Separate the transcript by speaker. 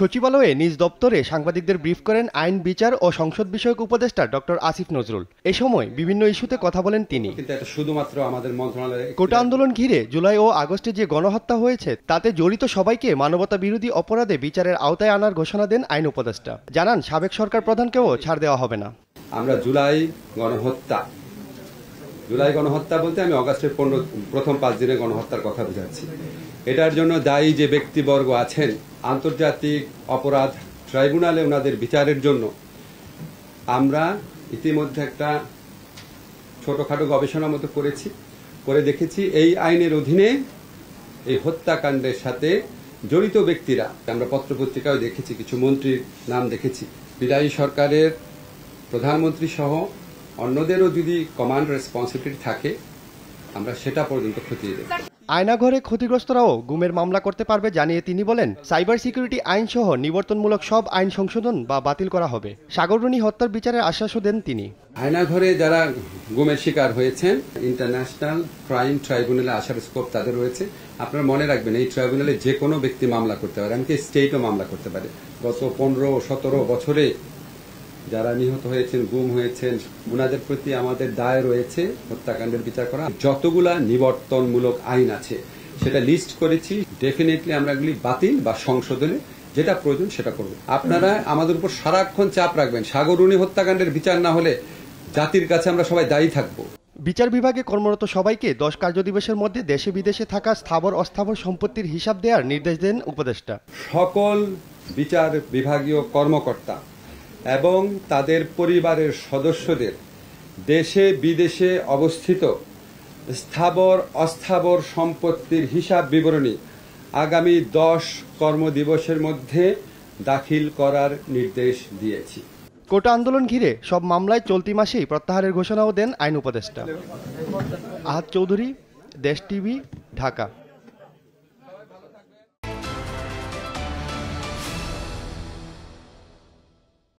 Speaker 1: সচিবালয়ে নিজ দপ্তরে সাংবাদিকদের ব্রিফ করেন আইন বিচার ও সংসদ বিষয়ক উপদেষ্টা ডক্টর আসিফ নজরুল এ সময় বিভিন্ন ইস্যুতে কথা বলেন তিনি
Speaker 2: শুধুমাত্র আমাদের মন্ত্রণালয়ে
Speaker 1: কোটা আন্দোলন ঘিরে জুলাই ও আগস্টে যে গণহত্যা হয়েছে তাতে জড়িত সবাইকে মানবতা বিরোধী অপরাধে বিচারের আওতায় আনার ঘোষণা দেন আইন উপদেষ্টা জানান সাবেক সরকার প্রধানকেও ছাড় দেওয়া হবে না
Speaker 2: আমরা জুলাই গণহত্যা জুলাই গণহত্যা বলতে আমি অগাস্টের পনেরো প্রথম পাঁচ দিনে গণহত্যার কথা বোঝাচ্ছি এটার জন্য দায়ী যে ব্যক্তিবর্গ আছেন আন্তর্জাতিক অপরাধ ট্রাইব্যুনালে ওনাদের বিচারের জন্য আমরা ইতিমধ্যে একটা ছোটোখাটো গবেষণা মতো করেছি করে দেখেছি এই আইনের অধীনে এই হত্যাকাণ্ডের সাথে জড়িত ব্যক্তিরা আমরা পত্রপত্রিকায় দেখেছি কিছু মন্ত্রীর নাম দেখেছি বিদায়ী সরকারের প্রধানমন্ত্রী সহ অন্যদেরও যদি কমান্ড রেসপন্সিবিলিটি থাকে আমরা সেটা পর্যন্ত খতিয়ে দেব
Speaker 1: আয়নাঘরে ক্ষতিগ্রস্তরাও গুমের মামলা করতে পারবে জানিয়ে তিনি বলেন সাইবার সিকিউরিটি আইন সহ নিবর্তনমূলক সব আইন সংশোধন বা বাতিল করা হবে সাগররণী হত্যার বিচারের আশ্বাসও দেন তিনি
Speaker 2: আয়নাঘরে যারা গুমের শিকার হয়েছেন ইন্টারন্যাশনাল ক্রাইম ট্রাইব্যুনালে আসার স্কোপ তাদের রয়েছে আপনারা মনে রাখবেন এই ট্রাইব্যুনালে যে কোনো ব্যক্তি মামলা করতে পারে এমনকি স্টেটও মামলা করতে পারে গত পনেরো সতেরো বছরে যারা নিহত হয়েছেন গুম হয়েছেন ওনাদের প্রতি আমাদের দায় রয়েছে হত্যাকাণ্ডের বিচার করা যতগুলা নিবর্তনমূলক আইন আছে সেটা লিস্ট করেছি ডেফিনেটলি আমরা এগুলি বাতিল বা সংশোধনে যেটা প্রয়োজন সেটা করব আপনারা আমাদের উপর সারাক্ষণ চাপ রাখবেন সাগরুণী হত্যাকাণ্ডের বিচার না হলে জাতির কাছে আমরা সবাই দায়ী থাকব
Speaker 1: বিচার বিভাগে কর্মরত সবাইকে দশ কার্যদিবসের মধ্যে দেশে বিদেশে থাকা স্থাবর অস্থাবর সম্পত্তির হিসাব দেওয়ার নির্দেশ দেন উপদেষ্টা
Speaker 2: সকল বিচার বিভাগীয় কর্মকর্তা এবং তাদের পরিবারের সদস্যদের দেশে বিদেশে অবস্থিত স্থাবর অস্থাবর সম্পত্তির হিসাব বিবরণী আগামী দশ কর্মদিবসের মধ্যে দাখিল করার নির্দেশ দিয়েছি
Speaker 1: কোটা আন্দোলন ঘিরে সব মামলায় চলতি মাসেই প্রত্যাহারের ঘোষণাও দেন আইন উপদেষ্টা আহাত চৌধুরী দেশ টিভি ঢাকা